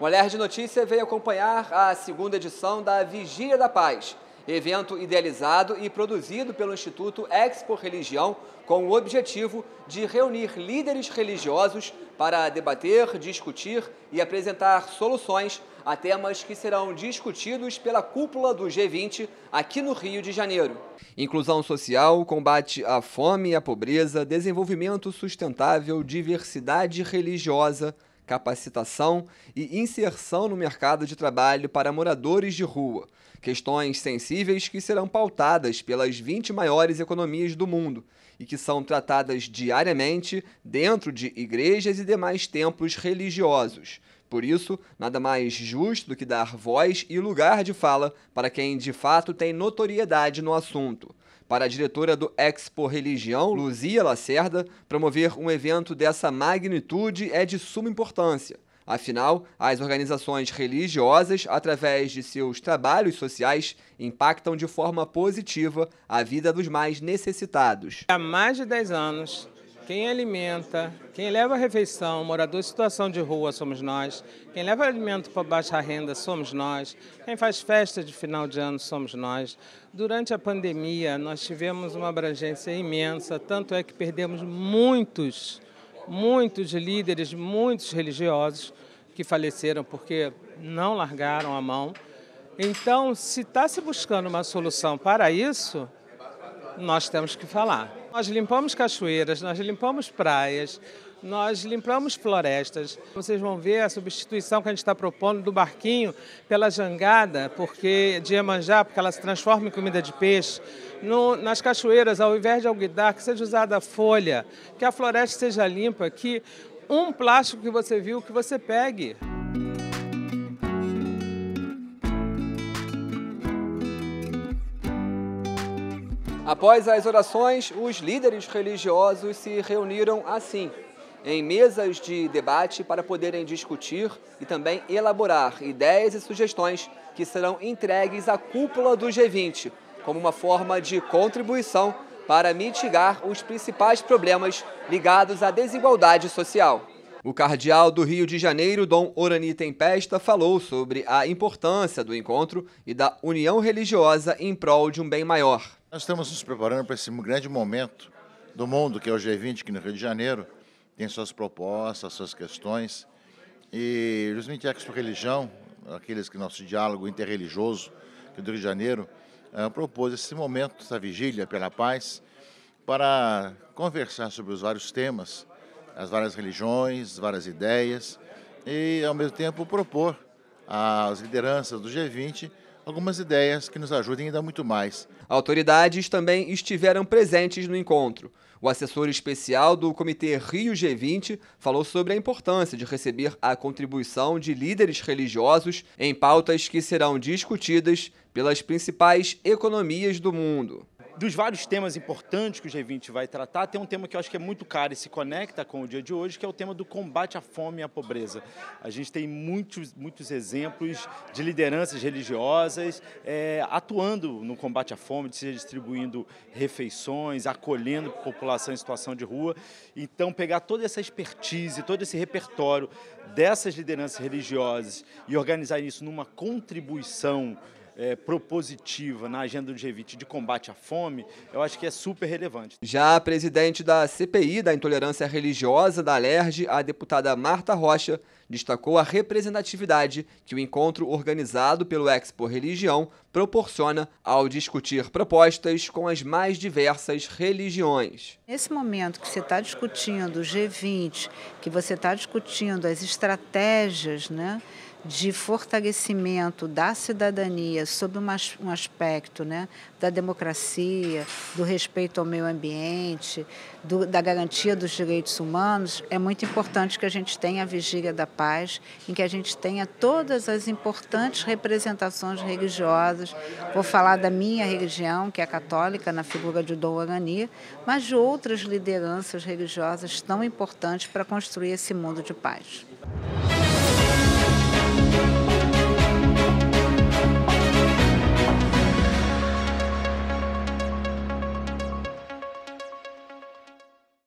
Mulher de Notícia veio acompanhar a segunda edição da Vigília da Paz, evento idealizado e produzido pelo Instituto Expo Religião com o objetivo de reunir líderes religiosos para debater, discutir e apresentar soluções a temas que serão discutidos pela cúpula do G20 aqui no Rio de Janeiro. Inclusão social, combate à fome e à pobreza, desenvolvimento sustentável, diversidade religiosa, capacitação e inserção no mercado de trabalho para moradores de rua, questões sensíveis que serão pautadas pelas 20 maiores economias do mundo e que são tratadas diariamente dentro de igrejas e demais templos religiosos. Por isso, nada mais justo do que dar voz e lugar de fala para quem de fato tem notoriedade no assunto para a diretora do Expo Religião, Luzia Lacerda, promover um evento dessa magnitude é de suma importância. Afinal, as organizações religiosas, através de seus trabalhos sociais, impactam de forma positiva a vida dos mais necessitados. Há mais de 10 anos, quem alimenta, quem leva a refeição, morador em situação de rua somos nós. Quem leva alimento para baixa renda somos nós. Quem faz festa de final de ano somos nós. Durante a pandemia, nós tivemos uma abrangência imensa, tanto é que perdemos muitos, muitos líderes, muitos religiosos que faleceram porque não largaram a mão. Então, se está se buscando uma solução para isso, nós temos que falar. Nós limpamos cachoeiras, nós limpamos praias, nós limpamos florestas. Vocês vão ver a substituição que a gente está propondo do barquinho pela jangada, porque de Iemanjá, porque ela se transforma em comida de peixe. No, nas cachoeiras, ao invés de alguidar, que seja usada a folha, que a floresta seja limpa, que um plástico que você viu, que você pegue. Após as orações, os líderes religiosos se reuniram assim, em mesas de debate para poderem discutir e também elaborar ideias e sugestões que serão entregues à cúpula do G20, como uma forma de contribuição para mitigar os principais problemas ligados à desigualdade social. O cardeal do Rio de Janeiro, Dom Orani Tempesta, falou sobre a importância do encontro e da união religiosa em prol de um bem maior. Nós estamos nos preparando para esse grande momento do mundo, que é o G20, que no Rio de Janeiro tem suas propostas, suas questões. E justamente a religião, aqueles que nosso diálogo interreligioso que do Rio de Janeiro eh, propôs esse momento, essa vigília pela paz, para conversar sobre os vários temas as várias religiões, várias ideias e, ao mesmo tempo, propor às lideranças do G20 algumas ideias que nos ajudem ainda muito mais. Autoridades também estiveram presentes no encontro. O assessor especial do Comitê Rio G20 falou sobre a importância de receber a contribuição de líderes religiosos em pautas que serão discutidas pelas principais economias do mundo. Dos vários temas importantes que o G20 vai tratar, tem um tema que eu acho que é muito caro e se conecta com o dia de hoje, que é o tema do combate à fome e à pobreza. A gente tem muitos, muitos exemplos de lideranças religiosas é, atuando no combate à fome, seja distribuindo refeições, acolhendo população em situação de rua. Então, pegar toda essa expertise, todo esse repertório dessas lideranças religiosas e organizar isso numa contribuição é, propositiva na agenda do G20 de combate à fome, eu acho que é super relevante. Já a presidente da CPI da intolerância religiosa da Alerj, a deputada Marta Rocha, destacou a representatividade que o encontro organizado pelo Expo Religião proporciona ao discutir propostas com as mais diversas religiões. Nesse momento que você está discutindo o G20, que você está discutindo as estratégias, né? de fortalecimento da cidadania sob um aspecto né, da democracia, do respeito ao meio ambiente, do, da garantia dos direitos humanos, é muito importante que a gente tenha a Vigília da Paz, em que a gente tenha todas as importantes representações religiosas. Vou falar da minha religião, que é católica, na figura de Dom Orani, mas de outras lideranças religiosas tão importantes para construir esse mundo de paz.